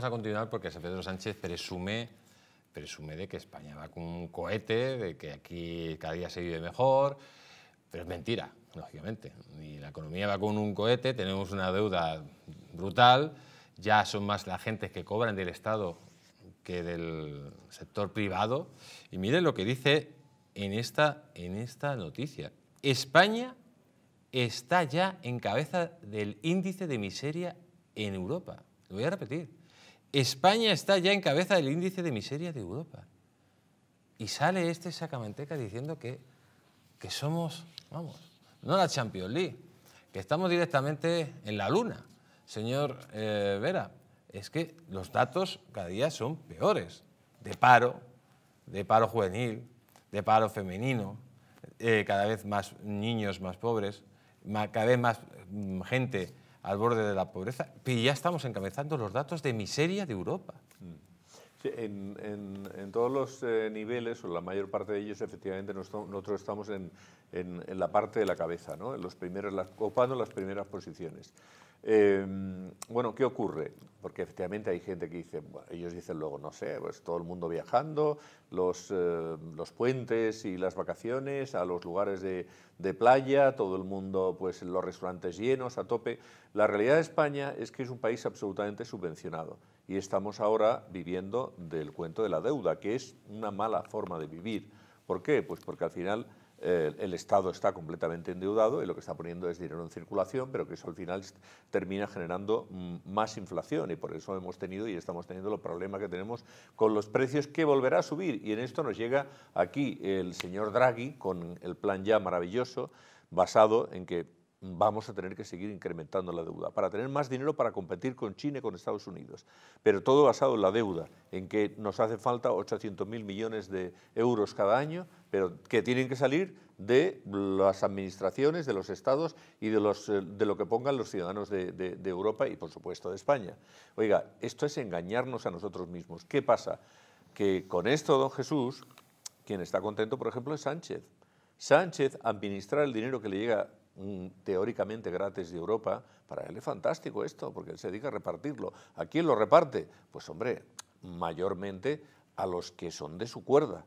Vamos a continuar porque Pedro Sánchez presume, presume de que España va con un cohete, de que aquí cada día se vive mejor, pero es mentira, lógicamente. Y la economía va con un cohete, tenemos una deuda brutal, ya son más la gente que cobran del Estado que del sector privado. Y miren lo que dice en esta, en esta noticia. España está ya en cabeza del índice de miseria en Europa. Lo voy a repetir. España está ya en cabeza del índice de miseria de Europa. Y sale este Sacamanteca diciendo que, que somos, vamos, no la Champions League, que estamos directamente en la luna. Señor eh, Vera, es que los datos cada día son peores. De paro, de paro juvenil, de paro femenino, eh, cada vez más niños más pobres, cada vez más mm, gente al borde de la pobreza, y ya estamos encabezando los datos de miseria de Europa. Mm. en, en, todos los eh, niveles, o la mayor parte de ellos, efectivamente, nosotros estamos en, en la parte de la cabeza, ¿no? en los primeros, las, ocupando las primeras posiciones. Em, bueno, ¿qué ocurre? Porque efectivamente hay gente que dice, ellos dicen luego, no sé, pues todo el mundo viajando, eh, los, puentes y las vacaciones, a los lugares de, de, playa, todo el mundo, pues los restaurantes llenos, a tope. La realidad de España es que es un país absolutamente subvencionado y estamos ahora viviendo del cuento de la deuda, que es una mala forma de vivir. ¿Por qué? Pues porque al final eh, el Estado está completamente endeudado y lo que está poniendo es dinero en circulación, pero que eso al final termina generando mm, más inflación y por eso hemos tenido y estamos teniendo los problemas que tenemos con los precios que volverá a subir. Y en esto nos llega aquí el señor Draghi con el plan ya maravilloso basado en que vamos a tener que seguir incrementando la deuda, para tener más dinero para competir con China y con Estados Unidos. Pero todo basado en la deuda, en que nos hace falta 800.000 millones de euros cada año pero que tienen que salir de las administraciones, de los estados y de, los, eh, de lo que pongan los ciudadanos de, de Europa y, por supuesto, de España. Oiga, esto es engañarnos a nosotros mismos. ¿Qué pasa? Que con esto, don Jesús, quien está contento, por ejemplo, es Sánchez. Sánchez administrar el dinero que le llega mm, teóricamente gratis de Europa, para él es fantástico esto, porque él se dedica a repartirlo. ¿A quién lo reparte? Pues hombre, mayormente a los que son de su cuerda,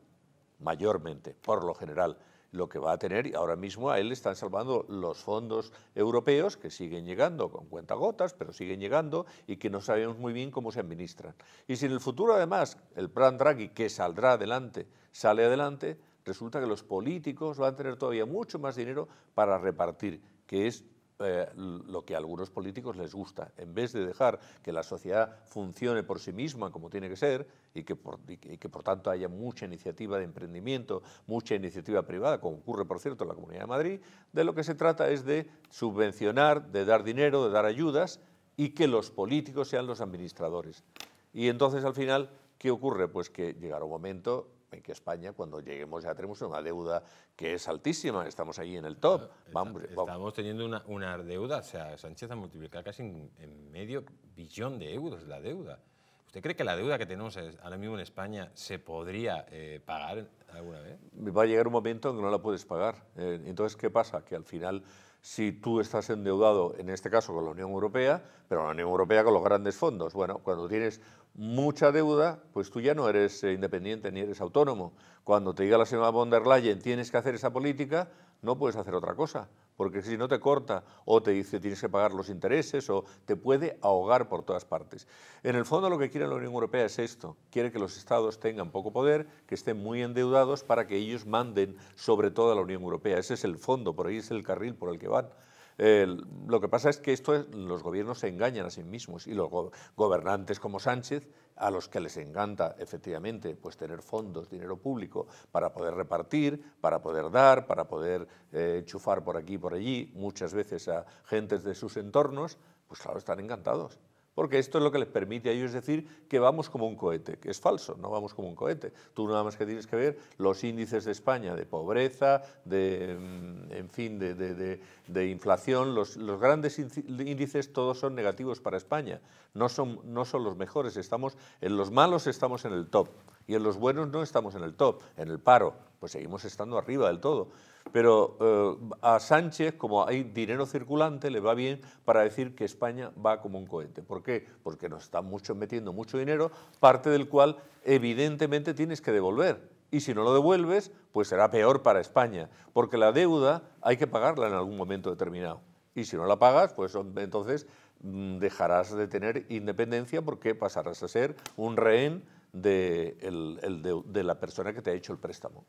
mayormente, por lo general, lo que va a tener. Y ahora mismo a él le están salvando los fondos europeos que siguen llegando con cuentagotas, pero siguen llegando y que no sabemos muy bien cómo se administran. Y si en el futuro, además, el plan Draghi, que saldrá adelante, sale adelante, resulta que los políticos van a tener todavía mucho más dinero para repartir, que es eh, lo que a algunos políticos les gusta. En vez de dejar que la sociedad funcione por sí misma como tiene que ser y que y que por tanto haya mucha iniciativa de emprendimiento, mucha iniciativa privada, como ocurre por cierto en la Comunidad de Madrid, de lo que se trata es de subvencionar, de dar dinero, de dar ayudas y que los políticos sean los administradores. Y entonces al final, ¿qué ocurre? Pues que llegará un momento en que España, cuando lleguemos, ya tenemos una deuda que es altísima, estamos ahí en el top. vamos, Estamos teniendo una, una, deuda, o sea, Sánchez ha multiplicado casi en, medio billón de euros la deuda. ¿Usted cree que la deuda que tenemos ahora mismo en España se podría eh, pagar alguna vez? Va a llegar un momento en que no la puedes pagar. Eh, entonces, ¿qué pasa? Que al final si tú estás endeudado, en este caso con la Unión Europea, pero la Unión Europea con los grandes fondos. Bueno, cuando tienes mucha deuda, pues tú ya no eres eh, independiente ni eres autónomo. Cuando te diga la señora von der Leyen, tienes que hacer esa política, no puedes hacer otra cosa, porque si no te corta o te dice tienes que pagar los intereses o te puede ahogar por todas partes. En el fondo lo que quiere la Unión Europea es esto, quiere que los estados tengan poco poder, que estén muy endeudados para que ellos manden sobre toda la Unión Europea. Ese es el fondo, por ahí es el carril por el que van lo que pasa es que esto los gobiernos se engañan a sí mismos y los gobernantes como Sánchez, a los que les encanta efectivamente pues, tener fondos, dinero público, para poder repartir, para poder dar, para poder eh, chufar por aquí y por allí, muchas veces a gentes de sus entornos, pues claro, están encantados porque esto es lo que les permite a ellos decir que vamos como un cohete, que es falso, no vamos como un cohete. Tú nada más que tienes que ver los índices de España de pobreza, de, mm, en fin, de, inflación, los, grandes índices todos son negativos para España, no son, no son los mejores, estamos en los malos estamos en el top y en los buenos no estamos en el top, en el paro, pues seguimos estando arriba del todo. Pero eh, a Sánchez, como hay dinero circulante, le va bien para decir que España va como un cohete. ¿Por qué? Porque nos están mucho metiendo mucho dinero, parte del cual evidentemente tienes que devolver. Y si no lo devuelves, pues será peor para España, porque la deuda hay que pagarla en algún momento determinado. Y si no la pagas, pues entonces mm, dejarás de tener independencia porque pasarás a ser un rehén de la persona que te ha hecho el préstamo.